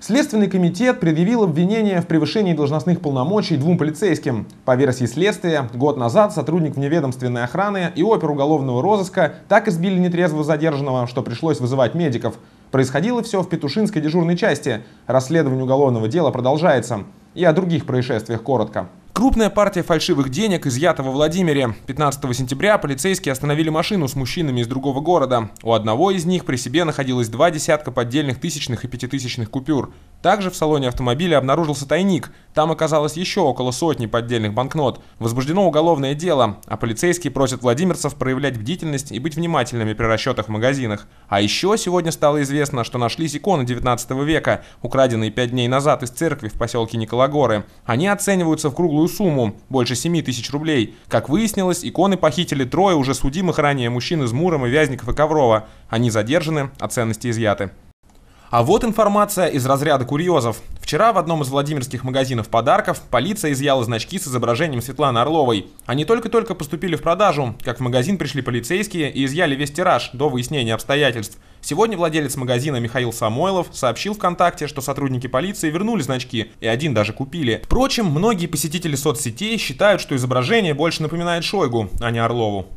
Следственный комитет предъявил обвинение в превышении должностных полномочий двум полицейским. По версии следствия, год назад сотрудник вневедомственной охраны и опер уголовного розыска так избили нетрезво задержанного, что пришлось вызывать медиков. Происходило все в Петушинской дежурной части. Расследование уголовного дела продолжается. И о других происшествиях коротко. Крупная партия фальшивых денег изъята во Владимире. 15 сентября полицейские остановили машину с мужчинами из другого города. У одного из них при себе находилось два десятка поддельных тысячных и пятитысячных купюр. Также в салоне автомобиля обнаружился тайник. Там оказалось еще около сотни поддельных банкнот. Возбуждено уголовное дело, а полицейские просят владимирцев проявлять бдительность и быть внимательными при расчетах в магазинах. А еще сегодня стало известно, что нашлись иконы 19 века, украденные пять дней назад из церкви в поселке Никологоры. Они оцениваются в круглую круглую сумму, больше 7 тысяч рублей. Как выяснилось, иконы похитили трое уже судимых ранее мужчин из Мурома, Вязников и Коврова. Они задержаны, а ценности изъяты. А вот информация из разряда курьезов. Вчера в одном из владимирских магазинов подарков полиция изъяла значки с изображением Светланы Орловой. Они только-только поступили в продажу, как в магазин пришли полицейские и изъяли весь тираж до выяснения обстоятельств. Сегодня владелец магазина Михаил Самойлов сообщил ВКонтакте, что сотрудники полиции вернули значки, и один даже купили. Впрочем, многие посетители соцсетей считают, что изображение больше напоминает Шойгу, а не Орлову.